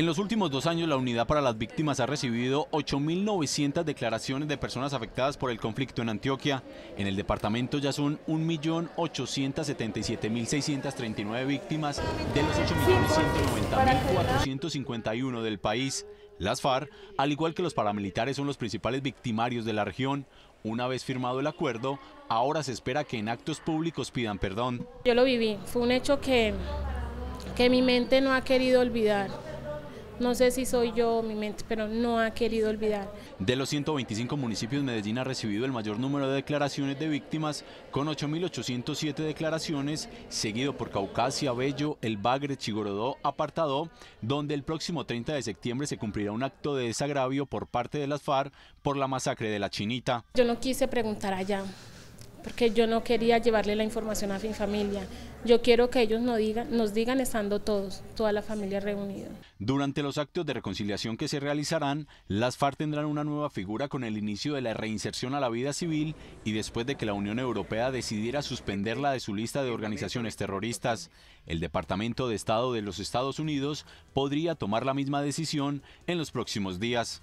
En los últimos dos años, la Unidad para las Víctimas ha recibido 8.900 declaraciones de personas afectadas por el conflicto en Antioquia. En el departamento ya son 1.877.639 víctimas de los 8.190.451 del país. Las FARC, al igual que los paramilitares, son los principales victimarios de la región. Una vez firmado el acuerdo, ahora se espera que en actos públicos pidan perdón. Yo lo viví, fue un hecho que, que mi mente no ha querido olvidar no sé si soy yo o mi mente, pero no ha querido olvidar. De los 125 municipios, Medellín ha recibido el mayor número de declaraciones de víctimas, con 8.807 declaraciones, seguido por Caucasia, Bello, El Bagre, Chigorodó, Apartado, donde el próximo 30 de septiembre se cumplirá un acto de desagravio por parte de las FARC por la masacre de la Chinita. Yo no quise preguntar allá, porque yo no quería llevarle la información a mi familia. Yo quiero que ellos nos digan, nos digan estando todos, toda la familia reunida. Durante los actos de reconciliación que se realizarán, las FARC tendrán una nueva figura con el inicio de la reinserción a la vida civil y después de que la Unión Europea decidiera suspenderla de su lista de organizaciones terroristas. El Departamento de Estado de los Estados Unidos podría tomar la misma decisión en los próximos días.